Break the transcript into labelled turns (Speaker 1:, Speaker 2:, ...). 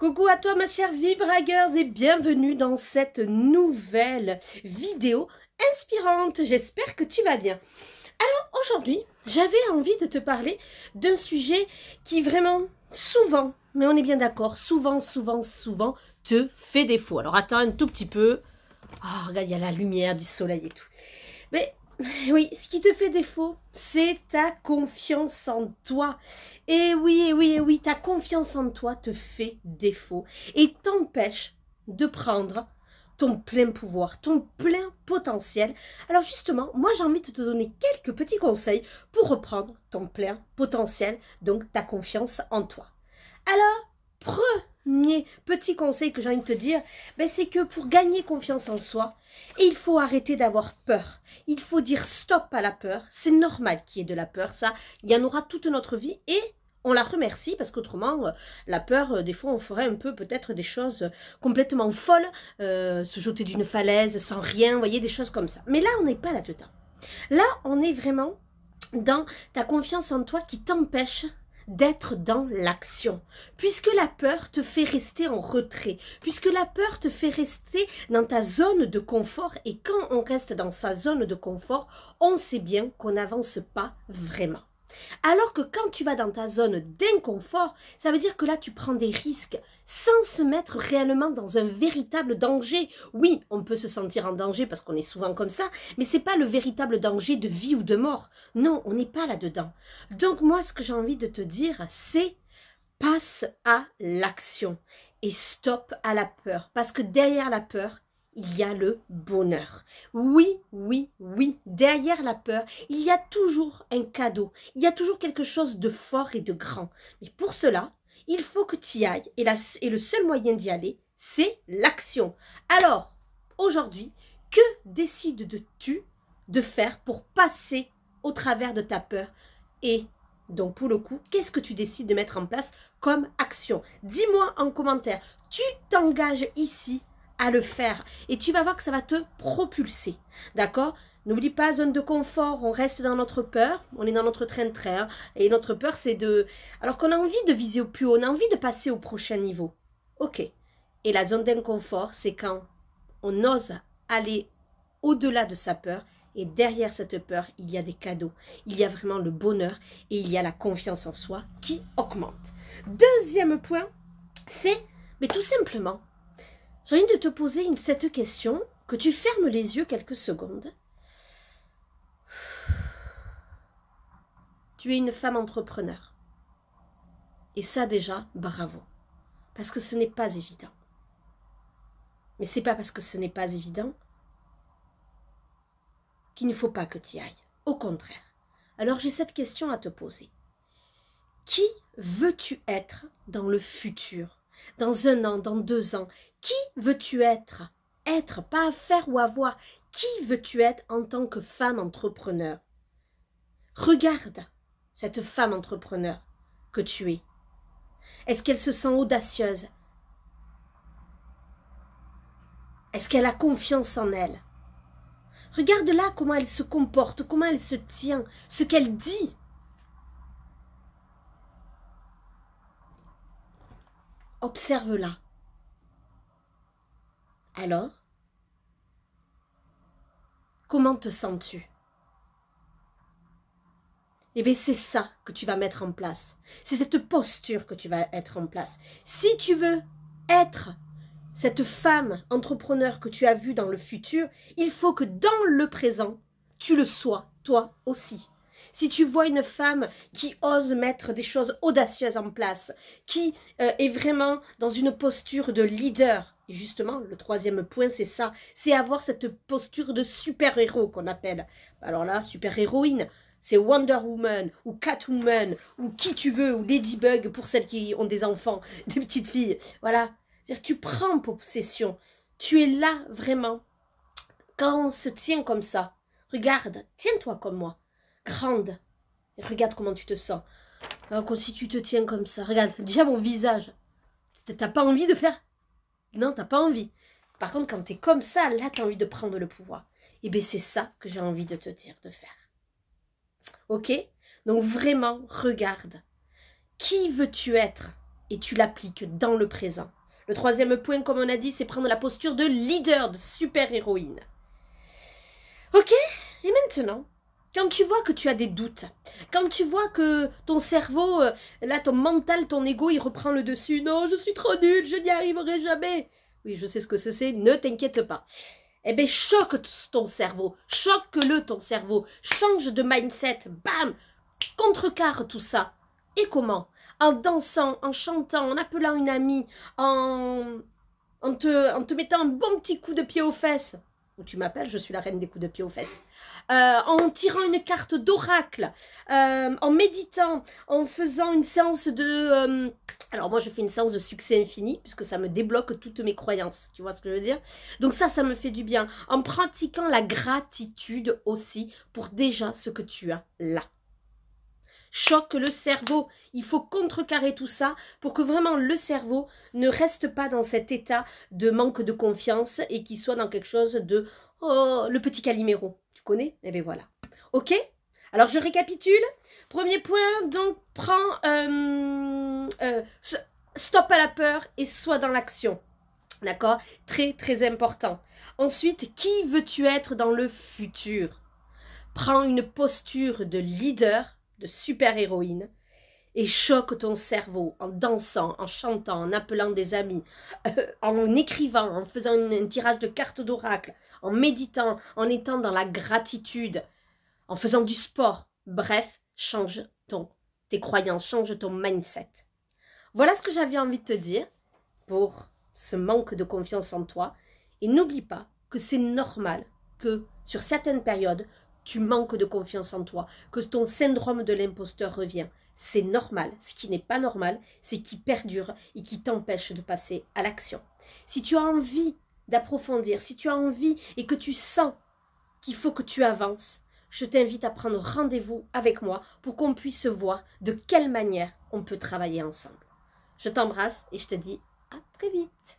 Speaker 1: Coucou à toi ma chère Vibragers et bienvenue dans cette nouvelle vidéo inspirante. J'espère que tu vas bien. Alors aujourd'hui, j'avais envie de te parler d'un sujet qui vraiment souvent, mais on est bien d'accord, souvent, souvent, souvent te fait défaut. Alors attends un tout petit peu. Oh, regarde, il y a la lumière du soleil et tout. Mais oui, ce qui te fait défaut, c'est ta confiance en toi. Et oui, oui, oui, ta confiance en toi te fait défaut et t'empêche de prendre ton plein pouvoir, ton plein potentiel. Alors justement, moi j'ai envie de te donner quelques petits conseils pour reprendre ton plein potentiel, donc ta confiance en toi. Alors, premier petit conseil que j'ai envie de te dire, ben, c'est que pour gagner confiance en soi, il faut arrêter d'avoir peur. Il faut dire stop à la peur. C'est normal qu'il y ait de la peur, ça. Il y en aura toute notre vie et on la remercie parce qu'autrement, euh, la peur, euh, des fois, on ferait un peu peut-être des choses complètement folles, euh, se jeter d'une falaise sans rien, vous voyez, des choses comme ça. Mais là, on n'est pas là temps, Là, on est vraiment dans ta confiance en toi qui t'empêche d'être dans l'action. Puisque la peur te fait rester en retrait, puisque la peur te fait rester dans ta zone de confort, et quand on reste dans sa zone de confort, on sait bien qu'on n'avance pas vraiment. Alors que quand tu vas dans ta zone d'inconfort, ça veut dire que là tu prends des risques sans se mettre réellement dans un véritable danger. Oui, on peut se sentir en danger parce qu'on est souvent comme ça, mais c'est pas le véritable danger de vie ou de mort. Non, on n'est pas là-dedans. Donc moi ce que j'ai envie de te dire c'est passe à l'action et stop à la peur parce que derrière la peur, il y a le bonheur. Oui, oui, oui, derrière la peur, il y a toujours un cadeau, il y a toujours quelque chose de fort et de grand. Mais pour cela, il faut que tu y ailles et, et le seul moyen d'y aller, c'est l'action. Alors, aujourd'hui, que décides-tu de faire pour passer au travers de ta peur et donc pour le coup, qu'est-ce que tu décides de mettre en place comme action Dis-moi en commentaire. Tu t'engages ici à le faire. Et tu vas voir que ça va te propulser. D'accord N'oublie pas zone de confort, on reste dans notre peur, on est dans notre train-train. de Et notre peur, c'est de... Alors qu'on a envie de viser au plus haut, on a envie de passer au prochain niveau. Ok. Et la zone d'inconfort, c'est quand on ose aller au-delà de sa peur. Et derrière cette peur, il y a des cadeaux, il y a vraiment le bonheur et il y a la confiance en soi qui augmente. Deuxième point, c'est, mais tout simplement, j'ai envie de te poser une, cette question, que tu fermes les yeux quelques secondes. Tu es une femme entrepreneur. Et ça déjà, bravo. Parce que ce n'est pas évident. Mais c'est pas parce que ce n'est pas évident qu'il ne faut pas que tu y ailles. Au contraire. Alors j'ai cette question à te poser. Qui veux-tu être dans le futur dans un an, dans deux ans Qui veux-tu être Être, pas faire ou avoir. Qui veux-tu être en tant que femme entrepreneur Regarde cette femme entrepreneur que tu es. Est-ce qu'elle se sent audacieuse Est-ce qu'elle a confiance en elle Regarde-la comment elle se comporte, comment elle se tient, ce qu'elle dit. observe-la. Alors, comment te sens-tu Eh bien, c'est ça que tu vas mettre en place. C'est cette posture que tu vas être en place. Si tu veux être cette femme entrepreneur que tu as vue dans le futur, il faut que dans le présent, tu le sois, toi aussi si tu vois une femme qui ose mettre des choses audacieuses en place, qui euh, est vraiment dans une posture de leader, et justement, le troisième point, c'est ça, c'est avoir cette posture de super-héros qu'on appelle. Alors là, super-héroïne, c'est Wonder Woman ou Catwoman ou qui tu veux ou Ladybug pour celles qui ont des enfants, des petites filles. Voilà, c'est-à-dire tu prends possession, tu es là vraiment. Quand on se tient comme ça, regarde, tiens-toi comme moi grande. regarde comment tu te sens. Alors si tu te tiens comme ça, regarde, déjà mon visage. T'as pas envie de faire Non, t'as pas envie. Par contre, quand t'es comme ça, là, t'as envie de prendre le pouvoir. Et eh bien, c'est ça que j'ai envie de te dire de faire. Ok Donc, vraiment, regarde. Qui veux-tu être Et tu l'appliques dans le présent. Le troisième point, comme on a dit, c'est prendre la posture de leader, de super-héroïne. Ok Et maintenant, quand tu vois que tu as des doutes, quand tu vois que ton cerveau, euh, là, ton mental, ton ego, il reprend le dessus, non, je suis trop nul, je n'y arriverai jamais. Oui, je sais ce que c'est, ne t'inquiète pas. Eh bien, choque ton cerveau, choque-le ton cerveau, change de mindset, bam, contrecarre tout ça. Et comment En dansant, en chantant, en appelant une amie, en, en te mettant un bon petit coup de pied aux fesses tu m'appelles, je suis la reine des coups de pied aux fesses. Euh, en tirant une carte d'oracle, euh, en méditant, en faisant une séance de... Euh, alors moi je fais une séance de succès infini, puisque ça me débloque toutes mes croyances, tu vois ce que je veux dire Donc ça, ça me fait du bien. En pratiquant la gratitude aussi pour déjà ce que tu as là choque le cerveau. Il faut contrecarrer tout ça pour que vraiment le cerveau ne reste pas dans cet état de manque de confiance et qu'il soit dans quelque chose de oh, le petit Calimero. Tu connais Eh bien voilà. Ok Alors je récapitule. Premier point, donc prends euh, euh, stop à la peur et sois dans l'action. D'accord Très très important. Ensuite, qui veux-tu être dans le futur Prends une posture de leader de super-héroïne, et choque ton cerveau en dansant, en chantant, en appelant des amis, euh, en écrivant, en faisant un tirage de cartes d'oracle, en méditant, en étant dans la gratitude, en faisant du sport. Bref, change ton, tes croyances, change ton mindset. Voilà ce que j'avais envie de te dire pour ce manque de confiance en toi. Et n'oublie pas que c'est normal que sur certaines périodes, tu manques de confiance en toi, que ton syndrome de l'imposteur revient. C'est normal. Ce qui n'est pas normal, c'est qui perdure et qui t'empêche de passer à l'action. Si tu as envie d'approfondir, si tu as envie et que tu sens qu'il faut que tu avances, je t'invite à prendre rendez-vous avec moi pour qu'on puisse voir de quelle manière on peut travailler ensemble. Je t'embrasse et je te dis à très vite.